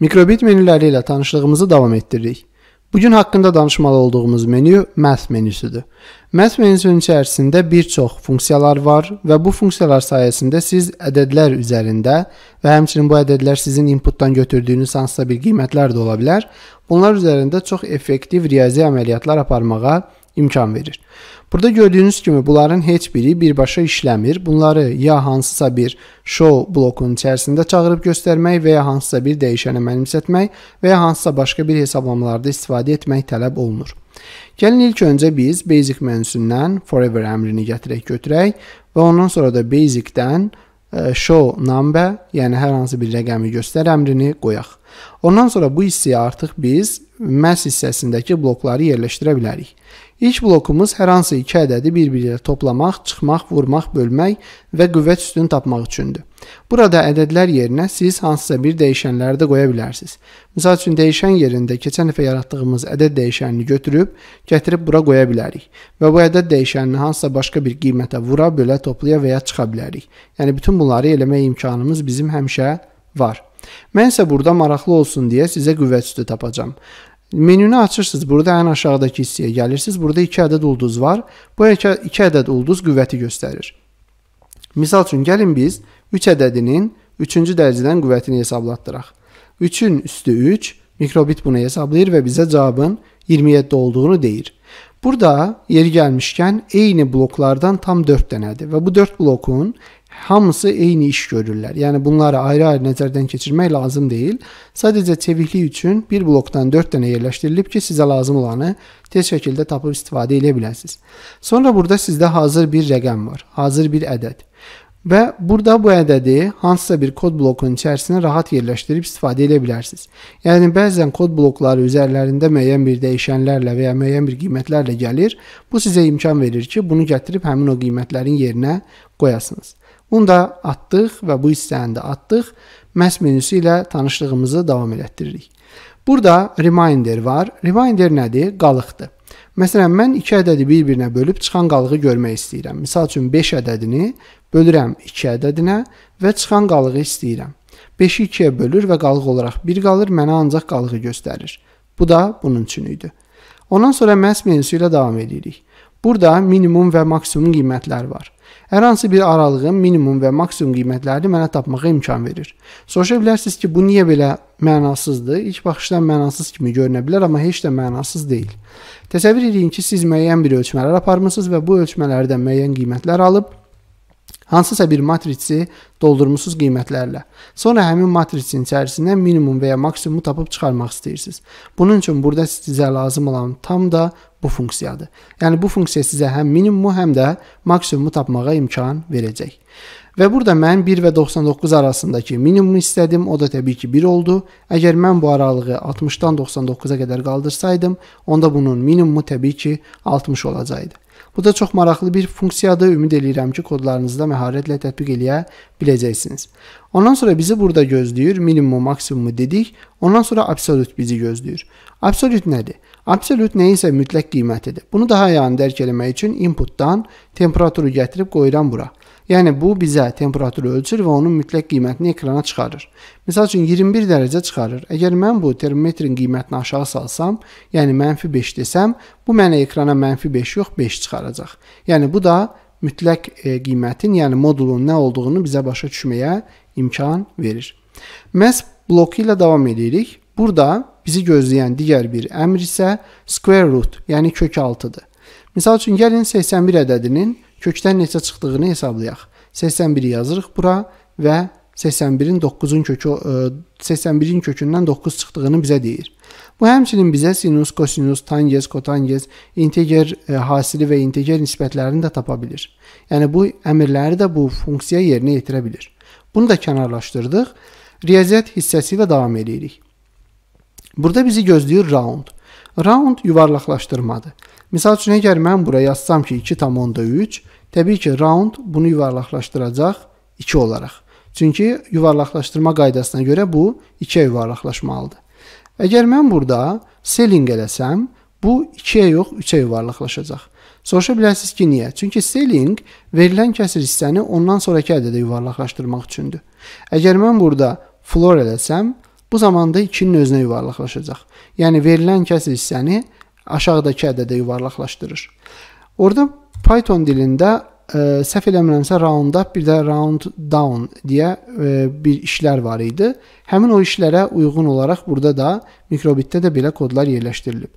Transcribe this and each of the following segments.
Mikrobit menüləri ilə tanışlığımızı davam etdiririk. Bugün haqqında danışmalı olduğumuz menyu Math menüsüdür. Math menüsünün içərisində bir çox funksiyalar var və bu funksiyalar sayəsində siz ədədlər üzərində və həmçinin bu ədədlər sizin inputdan götürdüyünüz hansısa bir qiymətlər də ola bilər. Bunlar üzərində çox effektiv riyazi əməliyyatlar aparmağa imkan verir. Burada gördüyünüz kimi bunların heç biri birbaşa işləmir. Bunları ya hansısa bir show blokunun içərisində çağırıb göstərmək və ya hansısa bir dəyişənə mənimsətmək və ya hansısa başqa bir hesablamalarda istifadə etmək tələb olunur. Gəlin ilk öncə biz basic menüsündən forever əmrini gətirək götürək və ondan sonra da basicdən e, show number, yəni hər hansı bir rəqəmi göstər əmrini qoyaq. Ondan sonra bu hissəyə artıq biz mass hissəsindəki blokları yerləşdirə bilərik. İlk blokumuz hər hansı iki ədədi bir-biri ilə toplamaq, çıxmaq, vurmaq, bölmək və qüvvət üstünü tapmaq üçündür. Burada ədədlər yerinə siz hansısa bir dəyişənləri də qoya bilərsiniz. Məsəl üçün dəyişən yerində keçən dəfə yaratdığımız ədəd dəyişənini götürüb gətirib bura qoya bilərik və bu ədəd dəyişənini hansısa başqa bir qiymətə vura, bölə, toplaya və ya çıxa bilərik. Yəni bütün bunları eləmək imkanımız bizim həmişə var. Mən isə burada maraqlı olsun deyə sizə qüvvət üstü tapacağam. Menünü açırsınız. Burada ən aşağıdakı hissəyə gəlirsiniz. Burada 2 ədəd ulduz var. Bu 2 ədəd ulduz qüvvəti göstərir. Misal üçün gəlin biz 3 ədədinin 3-cü dərəcədən qüvvətini hesablatdıraq. 3-ün üstü 3, mikrobit bunu hesablayır və bizə cavabın 27 olduğunu deyir. Burada yeri gəlmişkən eyni bloklardan tam 4 dənədir və bu 4 blokun hamısı eyni iş görürlər. Yəni bunları ayrı-ayrı nəzərdən keçirmək lazım deyil. Sadəcə çeviklik üçün bir blokdan 4 dənə yerləşdirilib ki, sizə lazım olanı tez şəkildə tapıb istifadə edə biləsiniz. Sonra burada sizdə hazır bir rəqəm var, hazır bir ədəd. Və burada bu ədədi hansısa bir kod blokunun içərisinə rahat yerləşdirib istifadə edə bilərsiniz. Yəni bəzən kod blokları üzərlərində müəyyən bir dəyişənlərlə və ya müəyyən bir qiymətlərlə gəlir. Bu sizə imkan verir ki, bunu gətirib həmin o qiymətlərin yerinə qoyasınız. Bunu da atdıq və bu hissəni də atdıq. Məhz menüsü ilə tanışlığımızı davam elətdiririk. Burada reminder var. Reminder nədir? Qalıqdır. Məsələn, mən 2 ədədi bir-birinə bölüb çıxan qalığı görmək istəyirəm. Məsəl üçün 5 ədədini bölürəm 2 ədədinə və çıxan qalığı istəyirəm. 5-i 2-yə bölür və qalıq olaraq 1 qalır, mənə ancaq qalığı göstərir. Bu da bunun üçün idi. Ondan sonra mass menüsü ilə davam edirik. Burada minimum və maksimum qiymətlər var. Hər hansı bir aralığın minimum və maksimum qiymətlərini mənə tapmağa imkan verir. Soruşa bilərsiniz ki, bu niyə belə mənasızdır? İlk baxışdan mənasız kimi görünə bilər, amma heç də mənasız deyil. Təsəvvür edin ki, siz müəyyən bir ölçmələr aparmısınız və bu ölçmələrdən müəyyən qiymətlər alıb hansısa bir matrisi doldurmusunuz qiymətlərlə. Sonra həmin matrisin içərisindən minimum və ya maksimumu tapıb çıxarmaq istəyirsiniz. Bunun üçün burada sizə lazım olan tam da bu funksiyadır. Yəni bu funksiya sizə həm minimumu, həm də maksimumu tapmağa imkan verəcək. Və burada mən 1 və 99 arasındakı minimumu istədim, o da təbii ki 1 oldu. Əgər mən bu aralığı 60-dan 99-a qədər qaldırsaydım, onda bunun minimumu təbii ki 60 olacaqdı. Bu da çox maraqlı bir funksiyadır. Ümid eləyirəm ki, kodlarınızda məharətlə tətbiq eləyə biləcəksiniz. Ondan sonra bizi burada gözləyir. Minimum, maksimumu dedik. Ondan sonra absolut bizi gözləyir. Absolut nədir? Absolut nəyinsə mütləq qiymətidir. Bunu daha yəni dərk eləmək üçün inputdan temperaturu gətirib qoyuram bura. Yəni bu bizə temperaturu ölçür və onun mütləq qiymətini ekrana çıxarır. Məsəl üçün 21 dərəcə çıxarır. Əgər mən bu termometrin qiymətini aşağı salsam, yəni -5 desəm, bu mənə ekrana -5 yox, 5 çıxaracaq. Yəni bu da mütləq e, qiymətin, yəni modulun nə olduğunu bizə başa düşməyə imkan verir. Məs bloku ilə davam edirik. Burada bizi gözləyən digər bir əmr isə square root, yəni kök 6-dır. Məsəl üçün gəlin 81 ədədinin kökdən neçə çıxdığını hesablayaq. 81-i yazırıq bura və 81-in 9-un kökü 81-in e, kökündən 9 çıxdığını bizə deyir. Bu həmçinin bizə sinus, kosinus, tangens, kotangens, integer e, hasili və integer nisbətlərini də tapa bilir. Yəni bu əmrləri də bu funksiya yerinə yetirə bilir. Bunu da kənarlaşdırdıq. Riyaziyyat hissəsi ilə davam edirik. Burada bizi gözləyir round. Round yuvarlaqlaşdırmadır. Misal üçün, əgər mən bura yazsam ki, 2,3, təbii ki, round bunu yuvarlaqlaşdıracaq 2 olaraq. Çünki yuvarlaqlaşdırma qaydasına görə bu 2-yə yuvarlaqlaşmalıdır. Əgər mən burada selling eləsəm, bu 2-yə yox, 3-ə yuvarlaqlaşacaq. Soruşa bilərsiniz ki, niyə? Çünki selling verilən kəsir hissəni ondan sonrakı ədədə yuvarlaqlaşdırmaq üçündür. Əgər mən burada floor eləsəm, Bu zamanda 2-nin özünə yuvarlaqlaşacaq. Yəni verilən kəsr hissəni aşağıdakı ədədə yuvarlaqlaşdırır. Orada Python dilində e, səhv eləmirəmsə round up bir də round down deyə e, bir işlər var idi. Həmin o işlərə uyğun olaraq burada da mikrobitdə də belə kodlar yerləşdirilib.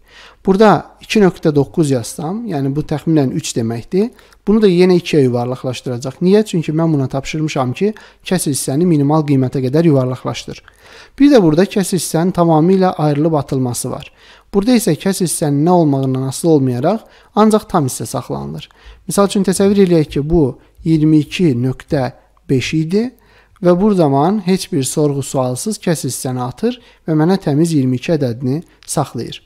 Burada 2.9 yazsam, yəni bu təxminən 3 deməkdir. Bunu da yenə 2-yə yuvarlaqlaşdıracaq. Niyə? Çünki mən buna tapşırmışam ki, kəsil hissəni minimal qiymətə qədər yuvarlaqlaşdır. Bir də burada kəsil hissənin tamamilə ayrılıb atılması var. Burada isə kəs hissənin nə olmağından asılı olmayaraq ancaq tam hissə saxlanılır. Məsəl üçün təsəvvür eləyək ki, bu 22.5 idi və bu zaman heç bir sorğu sualsız kəs hissəni atır və mənə təmiz 22 ədədini saxlayır.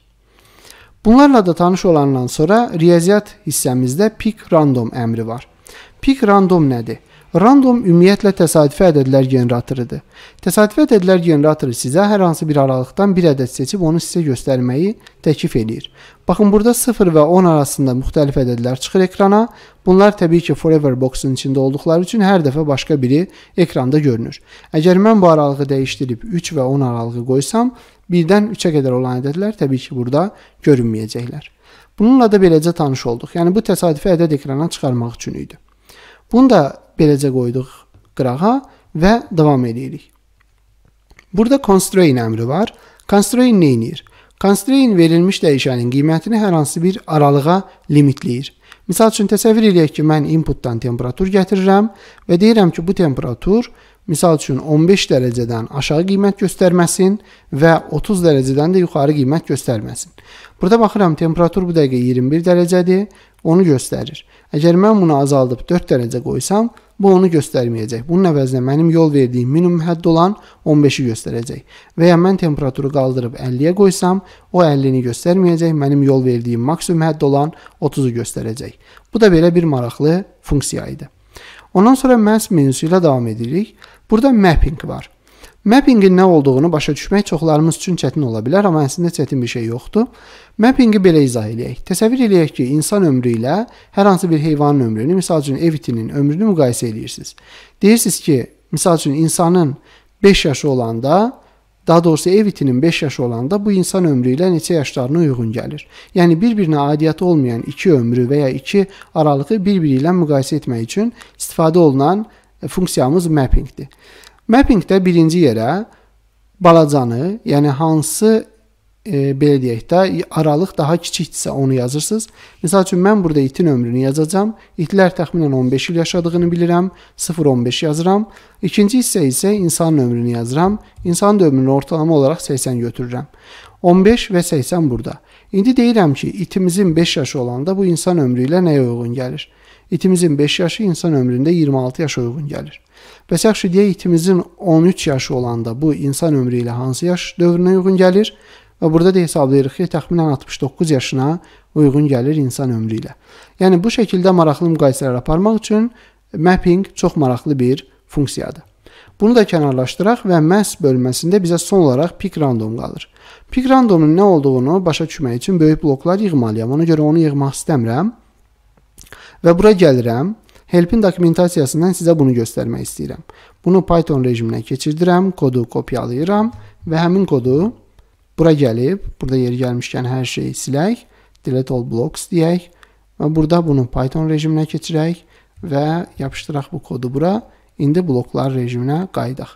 Bunlarla da tanış olandan sonra riyaziyyat hissəmizdə pick random əmri var. Pick random nədir? Random ümumiyyətlə təsadüfi ədədlər generatorudur. Təsadüfi ədədlər generatoru sizə hər hansı bir aralıqdan bir ədəd seçib onu sizə göstərməyi təklif eləyir. Baxın, burada 0 və 10 arasında müxtəlif ədədlər çıxır ekrana. Bunlar təbii ki, forever boxun içində olduqları üçün hər dəfə başqa biri ekranda görünür. Əgər mən bu aralığı dəyişdirib 3 və 10 aralığı qoysam, birdən 3-ə qədər olan ədədlər təbii ki, burada görünməyəcəklər. Bununla da beləcə tanış olduq. Yəni bu təsadüfi ədəd ekrana çıxarmaq üçün idi. Bunu da beləcə qoyduq qırağa və davam edirik. Burada constrain əmri var. Constrain nə edir? Constrain verilmiş dəyişənin qiymətini hər hansı bir aralığa limitləyir. Məsəl üçün təsəvvür eləyək ki, mən inputdan temperatur gətirirəm və deyirəm ki, bu temperatur misal üçün 15 dərəcədən aşağı qiymət göstərməsin və 30 dərəcədən də yuxarı qiymət göstərməsin. Burada baxıram, temperatur bu dəqiqə 21 dərəcədir, onu göstərir. Əgər mən bunu azaldıb 4 dərəcə qoysam, Bu onu göstərməyəcək. Bunun əvəzinə mənim yol verdiyim minimum hədd olan 15-i göstərəcək. Və ya mən temperaturu qaldırıb 50-yə qoysam, o 50-ni göstərməyəcək, mənim yol verdiyim maksimum hədd olan 30-u göstərəcək. Bu da belə bir maraqlı funksiya idi. Ondan sonra mass menüsü ilə davam edirik. Burada mapping var. Mappingin nə olduğunu başa düşmək çoxlarımız üçün çətin ola bilər, amma əslində çətin bir şey yoxdur. Mappingi belə izah eləyək. Təsəvvür eləyək ki, insan ömrü ilə hər hansı bir heyvanın ömrünü, məsəl üçün ev itinin ömrünü müqayisə eləyirsiniz. Deyirsiniz ki, məsəl üçün insanın 5 yaşı olanda, daha doğrusu ev itinin 5 yaşı olanda bu insan ömrü ilə neçə yaşlarına uyğun gəlir. Yəni bir-birinə aidiyyəti olmayan iki ömrü və ya iki aralığı bir-biri ilə müqayisə etmək üçün istifadə olunan e, funksiyamız mappingdir. Mappingdə birinci yerə balacanı, yəni hansı e, belə deyək də aralıq daha kiçikdirsə onu yazırsınız. Məsəl üçün mən burada itin ömrünü yazacağam. İtlər təxminən 15 il yaşadığını bilirəm. 0-15 yazıram. İkinci hissə isə insanın ömrünü yazıram. İnsanın ömrünü ortalama olaraq 80 götürürəm. 15 və 80 burada. İndi deyirəm ki, itimizin 5 yaşı olanda bu insan ömrü ilə nəyə uyğun gəlir? İtimizin 5 yaşı insan ömründə 26 yaşa uyğun gəlir. Bəs yaxşı deyək itimizin 13 yaşı olanda bu insan ömrü ilə hansı yaş dövrünə uyğun gəlir? Və burada da hesablayırıq ki, təxminən 69 yaşına uyğun gəlir insan ömrü ilə. Yəni bu şəkildə maraqlı müqayisələr aparmaq üçün mapping çox maraqlı bir funksiyadır. Bunu da kənarlaşdıraq və mass bölməsində bizə son olaraq pick random qalır. Pick randomun nə olduğunu başa düşmək üçün böyük bloklar yığmalıyam. Ona görə onu yığmaq istəmirəm. Və bura gəlirəm Help-in dokumentasiyasından sizə bunu göstərmək istəyirəm. Bunu Python rejiminə keçirdirəm, kodu kopyalayıram və həmin kodu bura gəlib, burada yeri gəlmişkən hər şeyi silək, delete all blocks deyək və burada bunu Python rejiminə keçirək və yapışdıraq bu kodu bura. İndi bloklar rejiminə qayıdaq.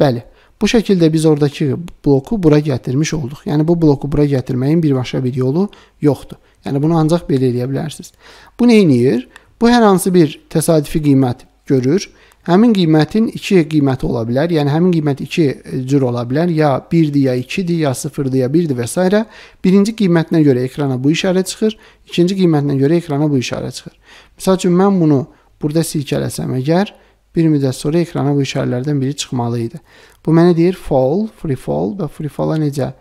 Bəli, bu şəkildə biz oradakı bloku bura gətirmiş olduq. Yəni bu bloku bura gətirməyin birbaşa bir yolu yoxdur. Yəni bunu ancaq belə eləyə bilərsiniz. Bu nə edir? Bu hər hansı bir təsadüfi qiymət görür. Həmin qiymətin 2 qiyməti ola bilər. Yəni həmin qiymət 2 cür ola bilər. Ya 1-dir, ya 2-dir, ya 0-dir, ya 1-dir və s. Birinci qiymətinə görə ekrana bu işarə çıxır, ikinci qiymətinə görə ekrana bu işarə çıxır. Məsəl üçün mən bunu burada silkələsəm əgər bir müddət sonra ekrana bu işarələrdən biri çıxmalı idi. Bu mənə deyir fall, free fall və free fall-a necə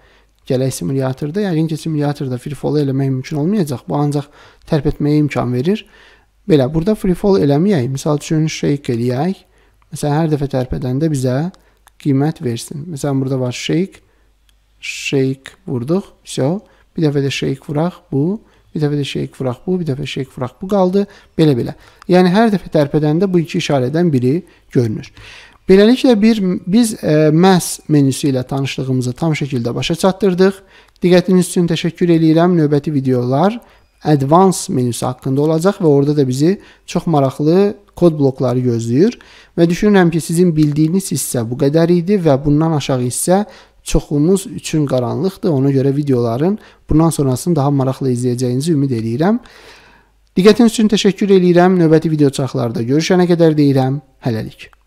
gələk simulyatorda, yəqin ki simulyatorda free fall eləmək mümkün olmayacaq. Bu ancaq tərp etməyə imkan verir. Belə, burada free fall eləməyək. Misal üçün shake eləyək. Məsələn, hər dəfə tərpədəndə bizə qiymət versin. Məsələn, burada var shake. Shake vurduq. So, bir dəfə də shake vuraq. Bu, bir dəfə də shake vuraq. Bu, bir dəfə shake vuraq. Bu qaldı. Belə-belə. Yəni hər dəfə tərpədəndə bu iki işarədən biri görünür. Beləliklə bir biz ə, e, məhz menüsü ilə tanışlığımızı tam şəkildə başa çatdırdıq. Diqqətiniz üçün təşəkkür eləyirəm. Növbəti videolar Advanced menüsü haqqında olacaq və orada da bizi çox maraqlı kod blokları gözləyir və düşünürəm ki, sizin bildiyiniz hissə bu qədər idi və bundan aşağı hissə çoxumuz üçün qaranlıqdır. Ona görə videoların bundan sonrasını daha maraqlı izləyəcəyinizi ümid eləyirəm. Diqqətiniz üçün təşəkkür eləyirəm. Növbəti video çaxlarda görüşənə qədər deyirəm. Hələlik.